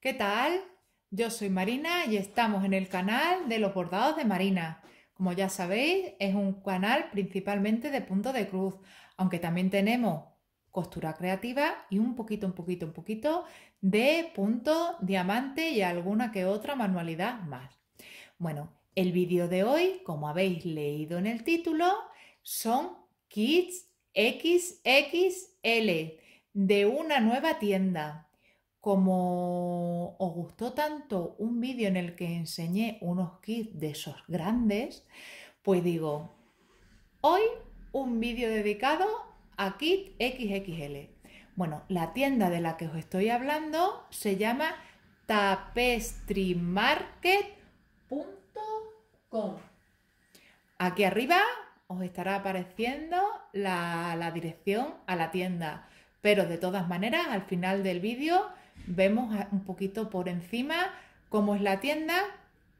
¿Qué tal? Yo soy Marina y estamos en el canal de los bordados de Marina. Como ya sabéis, es un canal principalmente de punto de cruz, aunque también tenemos costura creativa y un poquito, un poquito, un poquito de punto, diamante y alguna que otra manualidad más. Bueno, el vídeo de hoy, como habéis leído en el título, son kits XXL de una nueva tienda como os gustó tanto un vídeo en el que enseñé unos kits de esos grandes, pues digo, hoy un vídeo dedicado a kit XXL. Bueno, la tienda de la que os estoy hablando se llama tapestrimarket.com. Aquí arriba os estará apareciendo la, la dirección a la tienda, pero de todas maneras al final del vídeo vemos un poquito por encima cómo es la tienda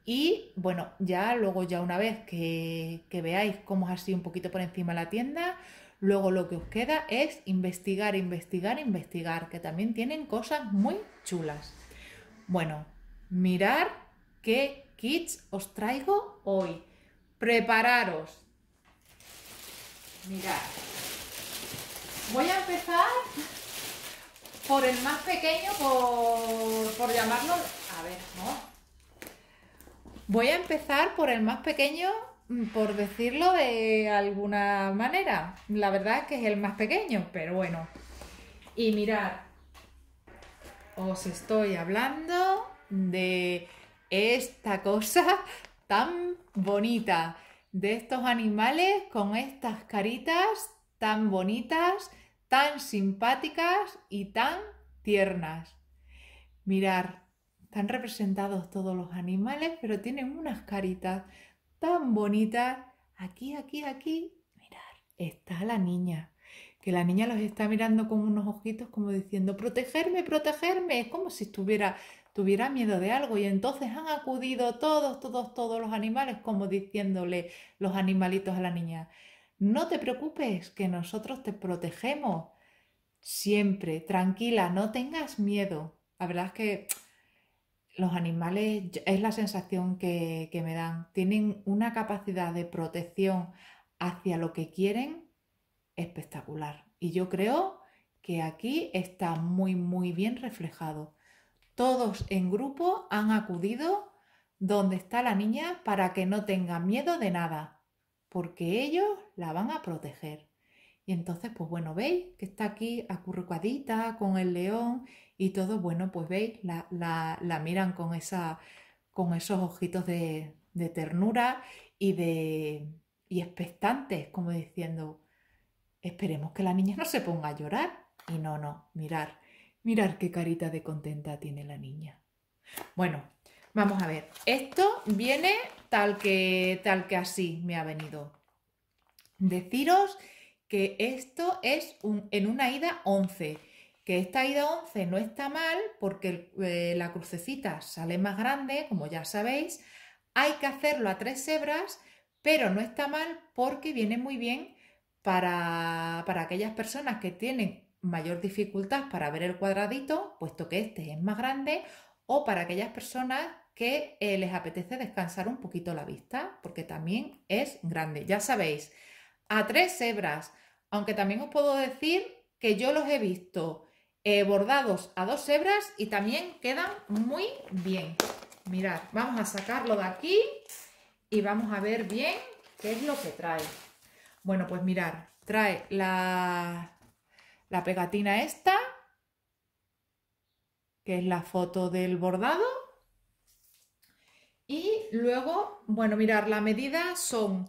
y bueno, ya luego ya una vez que, veáis cómo es así un poquito por encima la tienda, luego lo que os queda es investigar, investigar, investigar, que también tienen cosas muy chulas. Bueno, mirar qué kits os traigo hoy. Prepararos. Mirad. Voy a empezar por el más pequeño, por, llamarlo... A ver, no. Voy a empezar por el más pequeño, mm, por decirlo de alguna manera. La verdad es que es el más pequeño, pero bueno. Y mirad, os estoy hablando de esta cosa tan bonita, de estos animales con estas caritas tan bonitas, tan simpáticas y tan tiernas. Mirar, están representados todos los animales, pero tienen unas caritas tan bonitas. Aquí, aquí, aquí, mirar, está la niña. Que la niña los está mirando con unos ojitos como diciendo, protegerme, protegerme. Es como si estuviera, tuviera miedo de algo. Y entonces han acudido todos, todos, todos los animales como diciéndole los animalitos a la niña. No te preocupes, que nosotros te protegemos siempre, tranquila, no tengas miedo. La verdad es que los animales es la sensación que, me dan. Tienen una capacidad de protección hacia lo que quieren espectacular. Y yo creo que aquí está muy, muy bien reflejado. Todos en grupo han acudido donde está la niña para que no tenga miedo de nada porque ellos la van a proteger. Y entonces, pues bueno, veis que está aquí acurrucadita con el león y todo, bueno, pues veis, la, miran con, esa, con esos ojitos de, ternura y de expectantes, como diciendo, esperemos que la niña no se ponga a llorar. Y no, no, mirar, mirar qué carita de contenta tiene la niña. Bueno, vamos a ver, esto viene tal que, tal que así me ha venido. Deciros que esto es un, en una ida 11, que esta ida 11 no está mal porque eh, la crucecita sale más grande, como ya sabéis, hay que hacerlo a tres hebras, pero no está mal porque viene muy bien para, para aquellas personas que tienen mayor dificultad para ver el cuadradito, puesto que este es más grande, o para aquellas personas que eh, les apetece descansar un poquito la vista, porque también es grande. Ya sabéis, a tres hebras, aunque también os puedo decir que yo los he visto eh, bordados a dos hebras y también quedan muy bien. Mirad, vamos a sacarlo de aquí y vamos a ver bien qué es lo que trae. Bueno, pues mirad, trae la, la pegatina esta, que es la foto del bordado, y luego, bueno, mirar, la medida son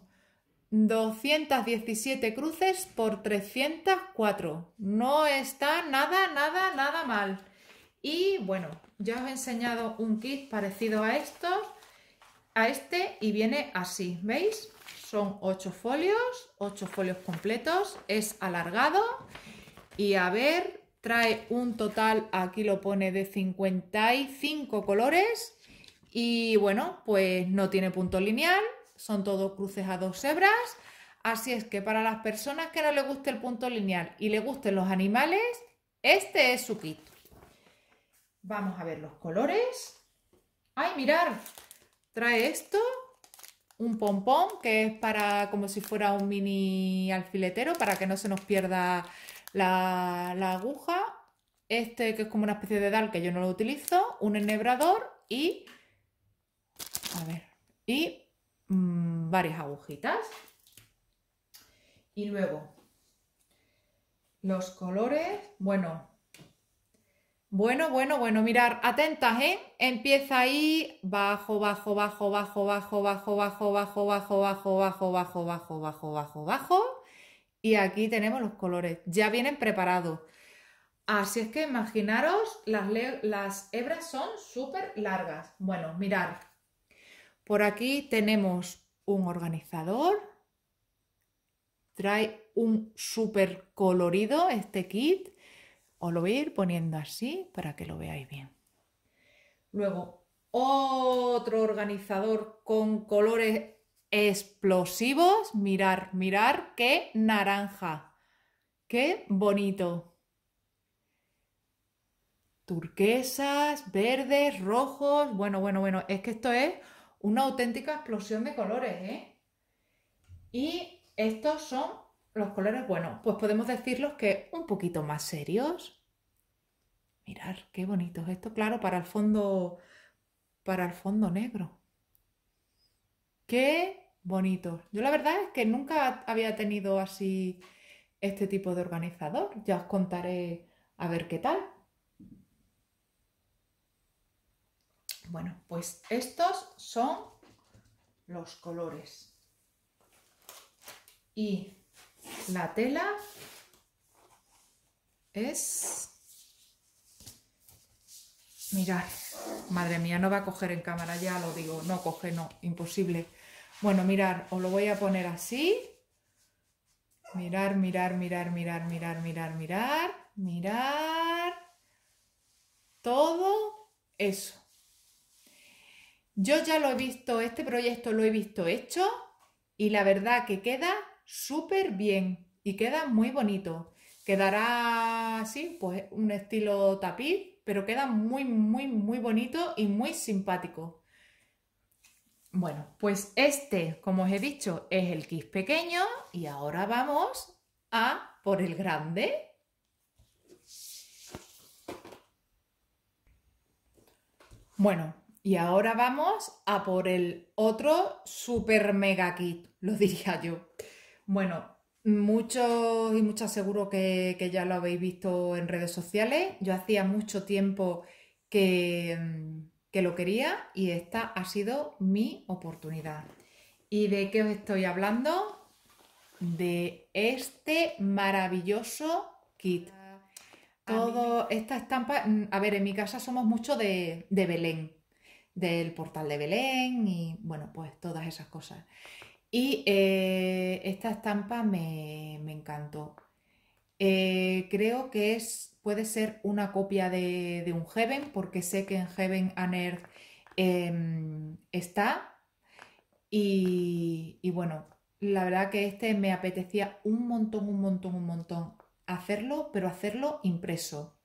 217 cruces por 304. No está nada, nada, nada mal. Y bueno, ya os he enseñado un kit parecido a estos, a este, y viene así, ¿veis? Son 8 folios, 8 folios completos, es alargado y a ver, trae un total, aquí lo pone de 55 colores y bueno, pues no tiene punto lineal, son todos cruces a dos hebras. Así es que para las personas que no les guste el punto lineal y le gusten los animales, este es su kit. Vamos a ver los colores. ¡Ay, mirar! Trae esto, un pompón que es para como si fuera un mini alfiletero para que no se nos pierda la, la aguja. Este que es como una especie de dal que yo no lo utilizo, un enhebrador y ver. Y varias agujitas. Y luego, los colores. Bueno, bueno, bueno, bueno, mirar, atentas, ¿eh? Empieza ahí, bajo, bajo, bajo, bajo, bajo, bajo, bajo, bajo, bajo, bajo, bajo, bajo, bajo, bajo, bajo, bajo. Y aquí tenemos los colores, ya vienen preparados. Así es que imaginaros, las, las hebras son súper largas. Bueno, mirar, por aquí tenemos un organizador, trae un súper colorido este kit, os lo voy a ir poniendo así para que lo veáis bien. Luego, otro organizador con colores explosivos, mirar, mirar, qué naranja, qué bonito. Turquesas, verdes, rojos, bueno, bueno, bueno, es que esto es una auténtica explosión de colores, ¿eh? Y estos son los colores bueno Pues podemos decirlos que un poquito más serios. mirar qué bonito es esto, claro, para el fondo, para el fondo negro. Qué bonitos. Yo la verdad es que nunca había tenido así este tipo de organizador. Ya os contaré a ver qué tal. Bueno, pues estos son los colores. Y la tela es... Mirar, madre mía, no va a coger en cámara, ya lo digo, no coge, no, imposible. Bueno, mirar, os lo voy a poner así. Mirar, mirar, mirar, mirar, mirar, mirar, mirar, mirar. Todo eso. Yo ya lo he visto, este proyecto lo he visto hecho y la verdad que queda súper bien y queda muy bonito. Quedará así, pues un estilo tapiz, pero queda muy, muy, muy bonito y muy simpático. Bueno, pues este, como os he dicho, es el kit pequeño y ahora vamos a por el grande. Bueno, y ahora vamos a por el otro super mega kit, lo diría yo. Bueno, muchos y muchas seguro que, ya lo habéis visto en redes sociales. Yo hacía mucho tiempo que, lo quería y esta ha sido mi oportunidad. ¿Y de qué os estoy hablando? De este maravilloso kit. Todo esta estampa, mm, a ver, en mi casa somos mucho de, de Belén del portal de Belén y bueno, pues todas esas cosas. Y eh, esta estampa me, encantó. Eh, creo que es, puede ser una copia de, de, un Heaven, porque sé que en Heaven and Earth em, está. Y, y bueno, la verdad que este me apetecía un montón, un montón, un montón hacerlo, pero hacerlo impreso.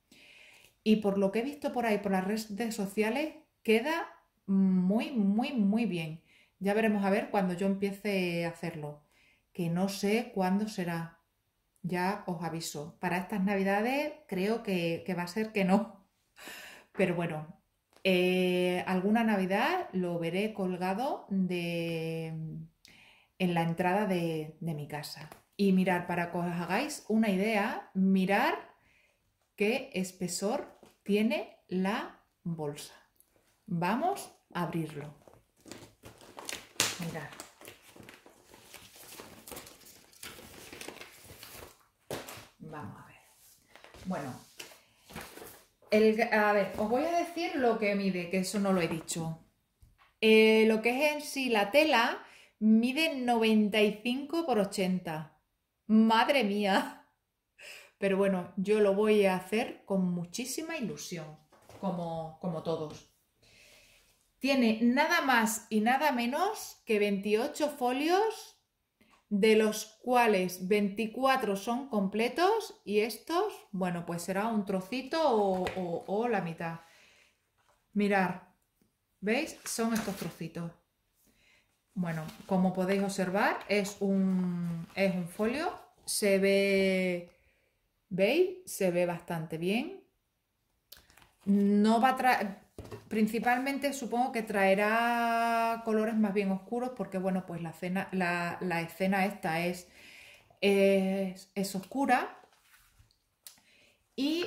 Y por lo que he visto por ahí, por las redes sociales, queda muy, muy, muy bien. Ya veremos a ver cuando yo empiece a hacerlo, que no sé cuándo será. Ya os aviso. Para estas navidades creo que, va a ser que no. Pero bueno, eh, alguna navidad lo veré colgado de, en la entrada de, de mi casa. Y mirar, para que os hagáis una idea, mirar qué espesor tiene la bolsa. Vamos abrirlo. Mirad. Vamos a ver. Bueno, el, a ver, os voy a decir lo que mide, que eso no lo he dicho. Eh, lo que es en sí la tela mide 95 por 80. Madre mía. Pero bueno, yo lo voy a hacer con muchísima ilusión, como, como todos tiene nada más y nada menos que 28 folios, de los cuales 24 son completos y estos, bueno, pues será un trocito o, la mitad. Mirar, ¿veis? Son estos trocitos. Bueno, como podéis observar, es un, es un folio, se ve, ¿veis? Se ve bastante bien. No va a traer Principalmente supongo que traerá colores más bien oscuros porque bueno, pues la, escena esta es, es, oscura y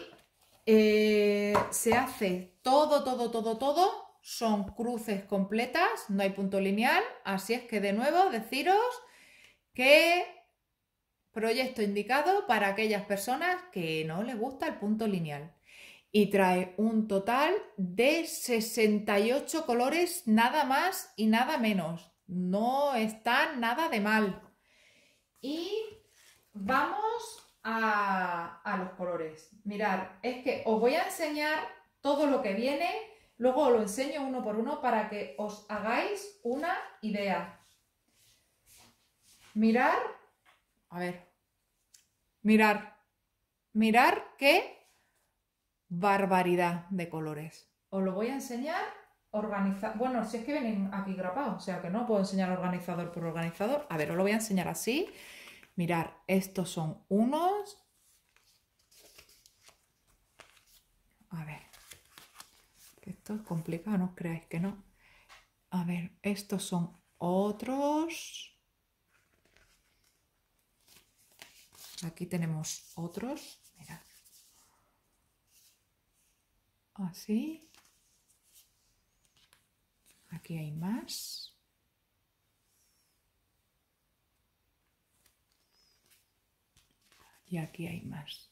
eh, se hace todo, todo, todo, todo. Son cruces completas, no hay punto lineal, así es que de nuevo deciros que proyecto indicado para aquellas personas que no les gusta el punto lineal y trae un total de 68 colores nada más y nada menos. No está nada de mal. Y vamos a, los colores. Mirad, es que os voy a enseñar todo lo que viene, luego os lo enseño uno por uno para que os hagáis una idea. Mirar, a ver, mirar, mirar qué barbaridad de colores. Os lo voy a enseñar organizado. Bueno, si es que vienen aquí grapados, o sea que no puedo enseñar organizador por organizador. A ver, os lo voy a enseñar así. Mirar, estos son unos. A ver. Esto es complicado, no os creáis que no. A ver, estos son otros. Aquí tenemos otros. así. Aquí hay más. Y aquí hay más.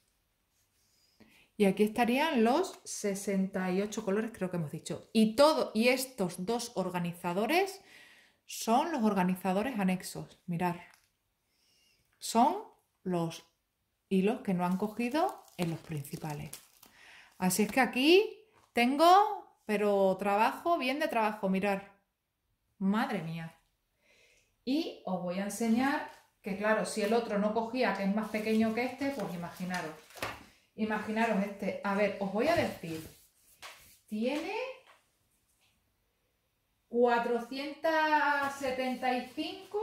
Y aquí estarían los 68 colores, creo que hemos dicho. Y todo, y estos dos organizadores son los organizadores anexos. Mirar. Son los hilos que no han cogido en los principales. Así es que aquí tengo, pero trabajo, bien de trabajo, mirar. Madre mía. Y os voy a enseñar que, claro, si el otro no cogía, que es más pequeño que este, pues imaginaros. Imaginaros este. A ver, os voy a decir. Tiene 475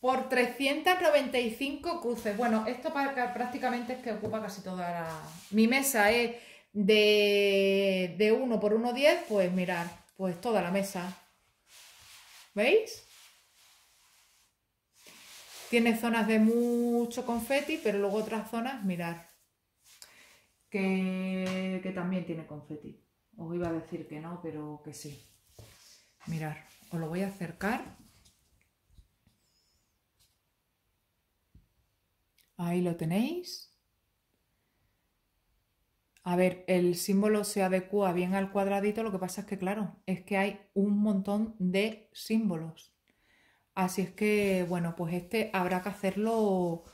por 395 cruces. Bueno, esto prácticamente es que ocupa casi toda Mi mesa ¿eh? de, de 1 por diez pues mirar pues toda la mesa. ¿Veis? Tiene zonas de mucho confeti, pero luego otras zonas, mirar que, que también tiene confeti. Os iba a decir que no, pero que sí. Mirad, os lo voy a acercar. Ahí lo tenéis. A ver, el símbolo se adecua bien al cuadradito, lo que pasa es que, claro, es que hay un montón de símbolos. Así es que, bueno, pues este habrá que hacerlo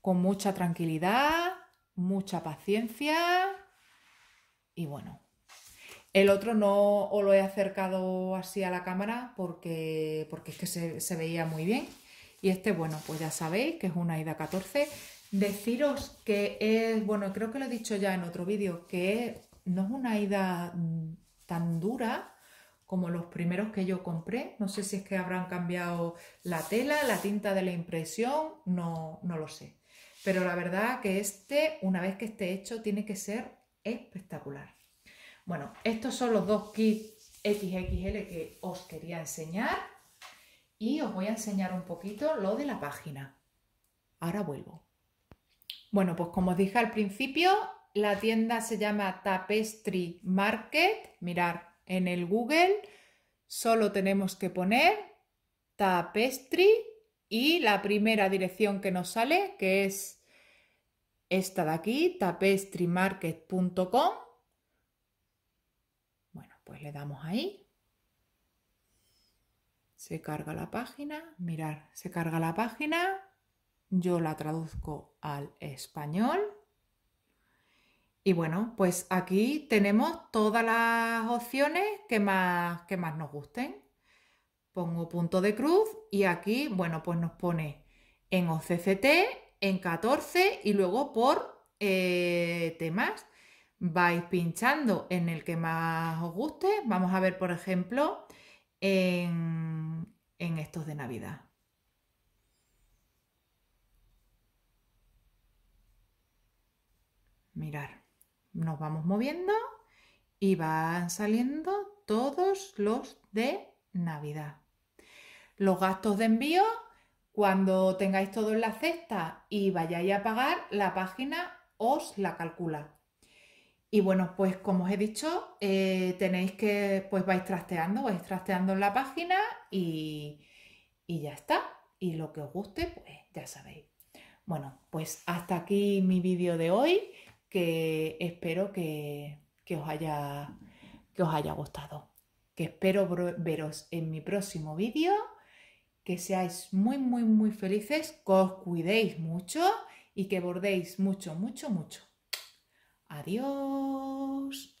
con mucha tranquilidad, mucha paciencia y bueno. El otro no os lo he acercado así a la cámara porque, porque es que se, se veía muy bien. Y este, bueno, pues ya sabéis que es una IDA 14. Deciros que es, bueno, creo que lo he dicho ya en otro vídeo, que no es una ida tan dura como los primeros que yo compré. No sé si es que habrán cambiado la tela, la tinta de la impresión, no, no lo sé. Pero la verdad que este, una vez que esté hecho, tiene que ser espectacular. Bueno, estos son los dos kits XXL que os quería enseñar y os voy a enseñar un poquito lo de la página. Ahora vuelvo. Bueno, pues como os dije al principio, la tienda se llama Tapestry Market. Mirar, en el Google solo tenemos que poner Tapestry y la primera dirección que nos sale, que es esta de aquí, tapestrymarket.com. Bueno, pues le damos ahí. Se carga la página. Mirar, se carga la página yo la traduzco al español. Y bueno, pues aquí tenemos todas las opciones que más, nos gusten. Pongo punto de cruz y aquí, bueno, pues nos pone en OCCT, en 14 y luego por eh, temas. Vais pinchando en el que más os guste. Vamos a ver, por ejemplo, en, en estos de Navidad. Mirar, nos vamos moviendo y van saliendo todos los de Navidad. Los gastos de envío, cuando tengáis todo en la cesta y vayáis a pagar, la página os la calcula. Y bueno, pues como os he dicho, eh, tenéis que, pues vais trasteando, vais trasteando en la página y, y ya está. Y lo que os guste, pues ya sabéis. Bueno, pues hasta aquí mi vídeo de hoy que espero que, os, haya, que os haya gustado. Que espero veros en mi próximo vídeo. Que seáis muy, muy, muy felices, que os cuidéis mucho y que bordéis mucho, mucho, mucho. Adiós.